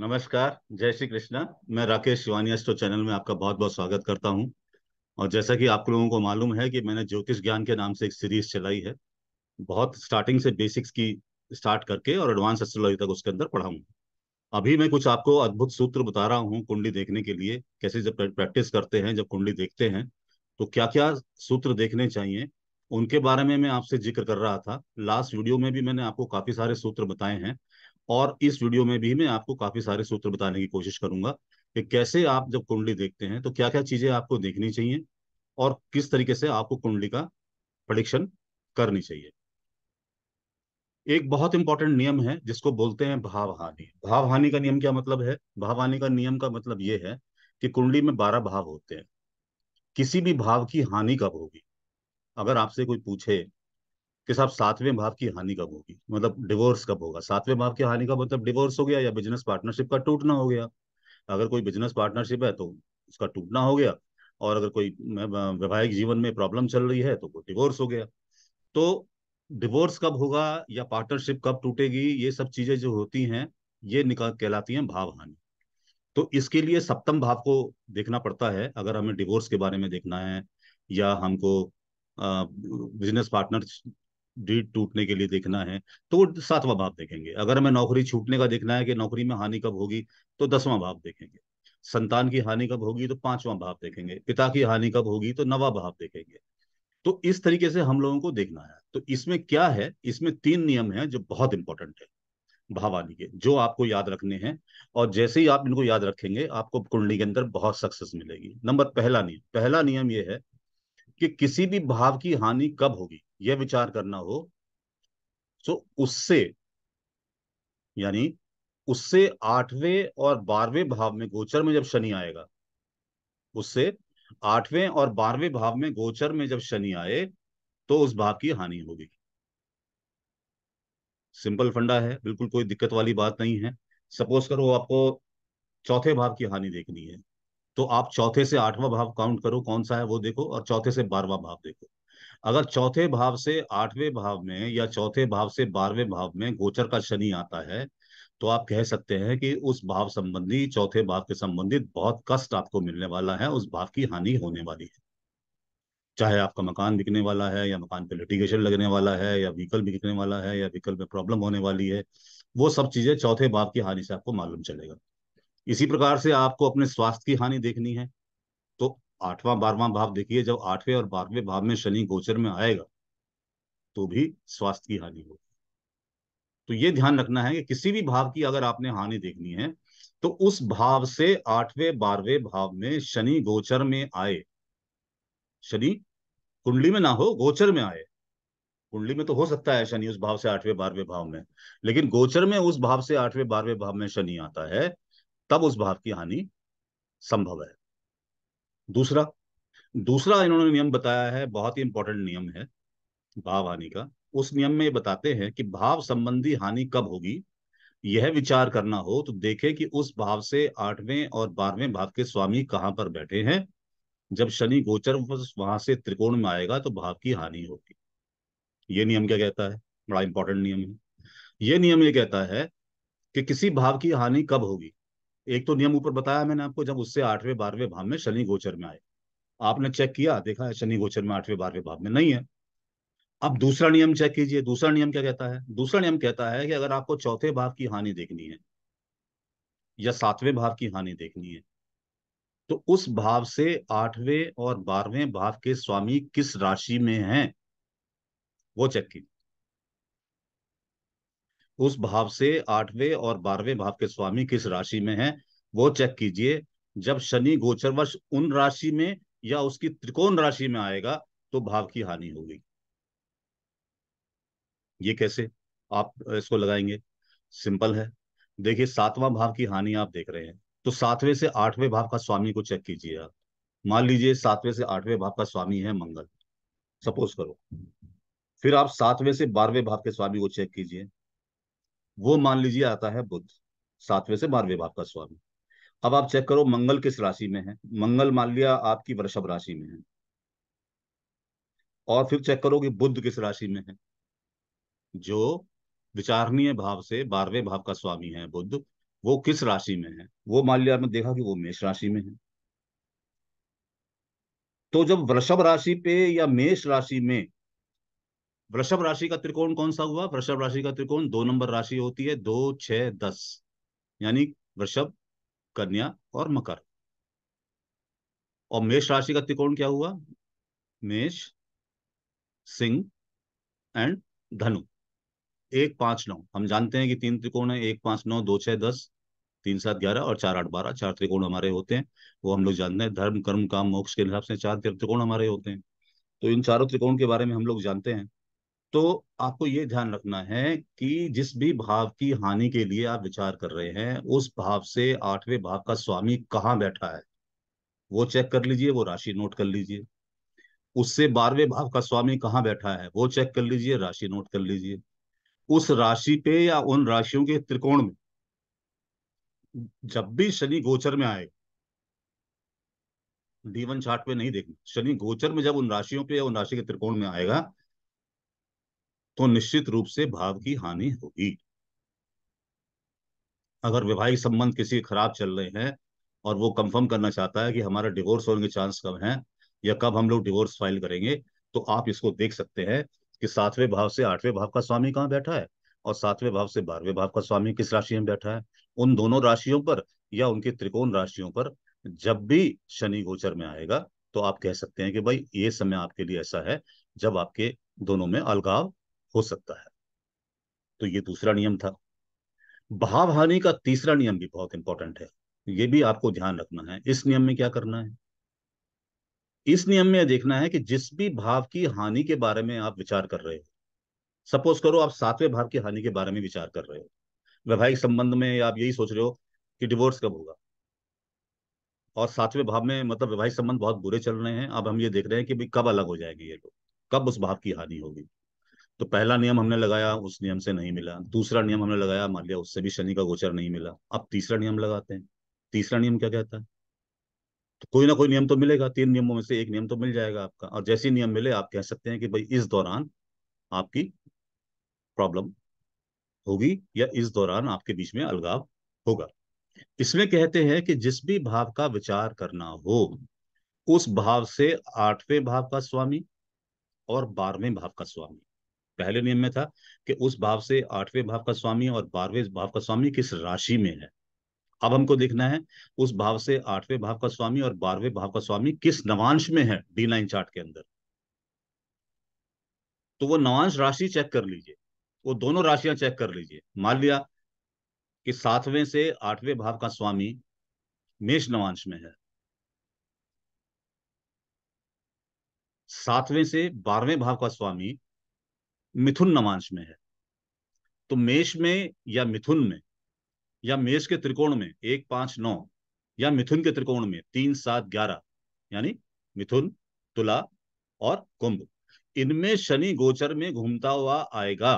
नमस्कार जय श्री कृष्णा मैं राकेश शिवानी एस्ट्रो चैनल में आपका बहुत बहुत स्वागत करता हूं और जैसा कि आप लोगों को मालूम है कि मैंने ज्योतिष ज्ञान के नाम से एक सीरीज चलाई है बहुत स्टार्टिंग से बेसिक्स की स्टार्ट करके और एडवांस एस्ट्रोलॉजी तक उसके अंदर पढ़ाऊँ अभी मैं कुछ आपको अद्भुत सूत्र बता रहा हूँ कुंडली देखने के लिए कैसे जब प्रैक्टिस करते हैं जब कुंडली देखते हैं तो क्या क्या सूत्र देखने चाहिए उनके बारे में मैं आपसे जिक्र कर रहा था लास्ट वीडियो में भी मैंने आपको काफी सारे सूत्र बताए हैं और इस वीडियो में भी मैं आपको काफी सारे सूत्र बताने की कोशिश करूंगा कि कैसे आप जब कुंडली देखते हैं तो क्या क्या चीजें आपको देखनी चाहिए और किस तरीके से आपको कुंडली का प्रडिक्शन करनी चाहिए एक बहुत इंपॉर्टेंट नियम है जिसको बोलते हैं भाव हानि भाव हानि का नियम क्या मतलब है भाव हानि का नियम का मतलब यह है कि कुंडली में बारह भाव होते हैं किसी भी भाव की हानि कब होगी अगर आपसे कोई पूछे कि साहब सातवें भाव की हानि कब होगी मतलब डिवोर्स कब होगा सातवें भाव की हानि का मतलब डिवोर्स हो गया या बिजनेस पार्टनरशिप का टूटना हो गया अगर कोई बिजनेस पार्टनरशिप है तो उसका टूटना हो गया और अगर कोई वैवाहिक जीवन में प्रॉब्लम चल रही है तो वो डिवोर्स हो गया तो डिवोर्स कब होगा या पार्टनरशिप कब टूटेगी ये सब चीजें जो होती हैं ये निकाल कहलाती हैं भाव हानि तो इसके लिए सप्तम भाव को देखना पड़ता है अगर हमें डिवोर्स के बारे में देखना है या हमको बिजनेस पार्टनर रीढ़ टूटने के लिए देखना है तो वो सातवां भाव देखेंगे अगर हमें नौकरी छूटने का देखना है कि नौकरी में हानि कब होगी तो दसवां भाव देखेंगे संतान की हानि कब होगी तो पांचवां भाव देखेंगे पिता की हानि कब होगी तो नवा भाव देखेंगे तो इस तरीके से हम लोगों को देखना है तो इसमें क्या है इसमें तीन नियम है जो बहुत इंपॉर्टेंट है भावानी के जो आपको याद रखने हैं और जैसे ही आप इनको याद रखेंगे आपको कुंडली के अंदर बहुत सक्सेस मिलेगी नंबर पहला नियम पहला नियम यह है कि किसी भी भाव की हानि कब होगी यह विचार करना हो तो उससे यानी उससे आठवें और बारहवें भाव में गोचर में जब शनि आएगा उससे आठवें और बारहवें भाव में गोचर में जब शनि आए तो उस भाव की हानि होगी सिंपल फंडा है बिल्कुल कोई दिक्कत वाली बात नहीं है सपोज करो आपको चौथे भाव की हानि देखनी है तो आप चौथे से आठवां भाव काउंट करो कौन सा है वो देखो और चौथे से बारहवा भाव देखो अगर चौथे भाव से आठवें भाव में या चौथे भाव से बारहवें भाव में गोचर का शनि आता है तो आप कह सकते हैं कि उस भाव संबंधी चौथे भाव के संबंधित बहुत कष्ट आपको मिलने वाला है उस भाव की हानि होने वाली है चाहे आपका मकान बिकने वाला है या मकान पे लिटिगेशन लगने वाला है या व्हीकल बिकने वाला है या व्हीकल में प्रॉब्लम होने वाली है वो सब चीजें चौथे भाव की हानि से आपको मालूम चलेगा इसी प्रकार से आपको अपने स्वास्थ्य की हानि देखनी है आठवां बारहवां भाव देखिए जब आठवें और बारहवें भाव में शनि गोचर में आएगा तो भी स्वास्थ्य की हानि होगी तो ये ध्यान रखना है कि किसी भी भाव की अगर आपने हानि देखनी है तो उस भाव से आठवें बारहवें भाव में शनि गोचर में आए शनि कुंडली में ना हो गोचर में आए कुंडली में तो हो सकता है शनि उस भाव से आठवें बारहवें भाव में लेकिन गोचर में उस भाव से आठवें बारहवें भाव में शनि आता है तब उस भाव की हानि संभव है दूसरा दूसरा इन्होंने नियम बताया है बहुत ही इंपॉर्टेंट नियम है भाव हानि का उस नियम में ये बताते हैं कि भाव संबंधी हानि कब होगी यह विचार करना हो तो देखें कि उस भाव से आठवें और बारहवें भाव के स्वामी कहां पर बैठे हैं जब शनि गोचर वहां से त्रिकोण में आएगा तो भाव की हानि होगी ये नियम क्या कहता है बड़ा इंपॉर्टेंट नियम है ये नियम ये कहता है कि किसी भाव की हानि कब होगी एक तो नियम ऊपर बताया मैंने आपको जब उससे आठवें बारहवें भाव में शनि गोचर में आए आपने चेक किया देखा है शनि गोचर में आठवें बारहवें भाव में नहीं है अब दूसरा नियम चेक कीजिए दूसरा नियम क्या कहता है दूसरा नियम कहता है कि अगर आपको चौथे भाव की हानि देखनी है या सातवें भाव की हानि देखनी है तो उस भाव से आठवें और बारहवें भाव के स्वामी किस राशि में हैं वो चेक कीजिए उस भाव से आठवें और बारहवें भाव के स्वामी किस राशि में है वो चेक कीजिए जब शनि गोचर वर्ष उन राशि में या उसकी त्रिकोण राशि में आएगा तो भाव की हानि होगी ये कैसे आप इसको लगाएंगे सिंपल है देखिए सातवां भाव की हानि आप देख रहे हैं तो सातवें से आठवें भाव का स्वामी को चेक कीजिए आप मान लीजिए सातवें से आठवें भाव का स्वामी है मंगल सपोज करो फिर आप सातवें से बारहवें भाव के स्वामी को चेक कीजिए वो मान लीजिए आता है बुद्ध सातवें से बारहवें भाव का स्वामी अब आप चेक करो मंगल किस राशि में है मंगल मान लिया आपकी वृषभ राशि में है और फिर चेक करो कि बुद्ध किस राशि में है जो विचारणीय भाव से बारहवें भाव का स्वामी है बुद्ध वो किस राशि में है वो मान लिया आपने देखा कि वो मेष राशि में है तो जब वृषभ राशि पे या मेष राशि में वृषभ राशि का त्रिकोण कौन सा हुआ वृषभ राशि का त्रिकोण दो नंबर राशि होती है दो छ दस यानी वृषभ कन्या और मकर और मेष राशि का त्रिकोण क्या हुआ मेष सिंह एंड धनु एक पांच नौ हम जानते हैं कि तीन त्रिकोण है एक पांच नौ दो छह दस तीन सात ग्यारह और चार आठ बारह चार त्रिकोण हमारे होते हैं वो हम लोग जानते हैं धर्म कर्म काम मोक्ष के हिसाब से चार त्रिकोण हमारे होते हैं तो इन चारों त्रिकोण के बारे में हम लोग जानते हैं तो आपको ये ध्यान रखना है कि जिस भी भाव की हानि के लिए आप विचार कर रहे हैं उस भाव से आठवें भाव का स्वामी कहाँ बैठा है वो चेक कर लीजिए वो राशि नोट कर लीजिए उससे बारहवें भाव का स्वामी कहाँ बैठा है वो चेक कर लीजिए राशि नोट कर लीजिए उस राशि पे या उन राशियों के त्रिकोण में जब भी शनि गोचर में आएगा डीवन चार्ट पे नहीं देखना शनि गोचर में जब उन राशियों पे या उन राशि के त्रिकोण में आएगा तो निश्चित रूप से भाव की हानि होगी अगर वैवाहिक संबंध किसी खराब चल रहे हैं और वो कंफर्म करना चाहता है कि हमारा डिवोर्स होने के चांस कब हैं या कब हम लोग डिवोर्स फाइल करेंगे तो आप इसको देख सकते हैं कि सातवें भाव से आठवें भाव का स्वामी कहाँ बैठा है और सातवें भाव से बारहवें भाव का स्वामी किस राशि में बैठा है उन दोनों राशियों पर या उनके त्रिकोण राशियों पर जब भी शनि गोचर में आएगा तो आप कह सकते हैं कि भाई ये समय आपके लिए ऐसा है जब आपके दोनों में अलगाव हो सकता है तो ये दूसरा नियम था भाव हानि का तीसरा नियम भी बहुत इंपॉर्टेंट है ये भी आपको ध्यान रखना है इस नियम में क्या करना है इस नियम में देखना है कि जिस भी भाव की हानि के बारे में आप विचार कर रहे हो सपोज करो आप सातवें भाव की हानि के बारे में विचार कर रहे हो वैवाहिक संबंध में आप यही सोच रहे हो कि डिवोर्स कब होगा और सातवें भाव में मतलब वैवाहिक संबंध बहुत बुरे चल रहे हैं अब हम ये देख रहे हैं कि कब अलग हो जाएंगे ये लोग कब उस भाव की हानि होगी तो पहला नियम हमने लगाया उस नियम से नहीं मिला दूसरा नियम हमने लगाया मान लिया उससे भी शनि का गोचर नहीं मिला अब तीसरा नियम लगाते हैं तीसरा नियम क्या कहता है तो कोई ना कोई नियम तो मिलेगा तीन नियमों में से एक नियम तो मिल जाएगा आपका और जैसे नियम मिले आप कह सकते हैं कि भाई इस दौरान आपकी प्रॉब्लम होगी या इस दौरान आपके बीच में अलगाव होगा इसमें कहते हैं कि जिस भी भाव का विचार करना हो उस भाव से आठवें भाव का स्वामी और बारहवें भाव का स्वामी पहले नियम में था कि उस भाव से आठवें भाव का स्वामी और बारहवें भाव का स्वामी किस राशि में है अब हमको देखना है उस भाव से आठवें भाव का स्वामी और बारहवें भाव का स्वामी किस नवांश में है डी लाइन चार्ट के अंदर तो वो नवांश राशि चेक कर लीजिए वो दोनों राशियां चेक कर लीजिए मान लिया कि सातवें से आठवें भाव का स्वामी मेष नवांश में है सातवें से बारहवें भाव का स्वामी मिथुन नवांश में है तो मेष में या मिथुन में या मेष के त्रिकोण में एक पांच नौ या मिथुन के त्रिकोण में तीन सात ग्यारह यानी मिथुन तुला और कुंभ इनमें शनि गोचर में घूमता हुआ आएगा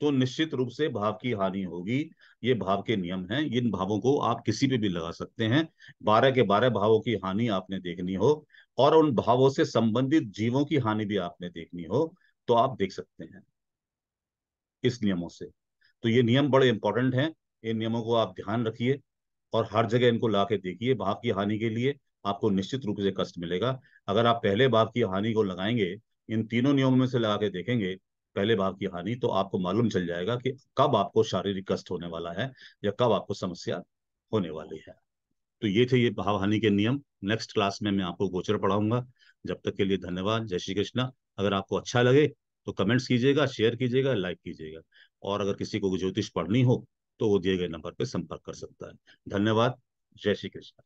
तो निश्चित रूप से भाव की हानि होगी ये भाव के नियम हैं इन भावों को आप किसी पे भी लगा सकते हैं बारह के बारह भावों की हानि आपने देखनी हो और उन भावों से संबंधित जीवों की हानि भी आपने देखनी हो तो आप देख सकते हैं इस नियमों से तो ये नियम बड़े इंपॉर्टेंट हैं इन नियमों को आप ध्यान रखिए और हर जगह इनको ला के देखिए भाप की हानि के लिए आपको निश्चित रूप से कष्ट मिलेगा अगर आप पहले भाप की हानि को लगाएंगे इन तीनों नियमों में से लगा के देखेंगे पहले भाव की हानि तो आपको मालूम चल जाएगा कि कब आपको शारीरिक कष्ट होने वाला है या कब आपको समस्या होने वाली है तो ये थे ये भाव हानि के नियम नेक्स्ट क्लास में मैं आपको गोचर पढ़ाऊंगा जब तक के लिए धन्यवाद जय श्री कृष्णा अगर आपको अच्छा लगे तो कमेंट्स कीजिएगा शेयर कीजिएगा लाइक कीजिएगा और अगर किसी को ज्योतिष पढ़नी हो तो वो दिए गए नंबर पर संपर्क कर सकता है धन्यवाद जय श्री कृष्ण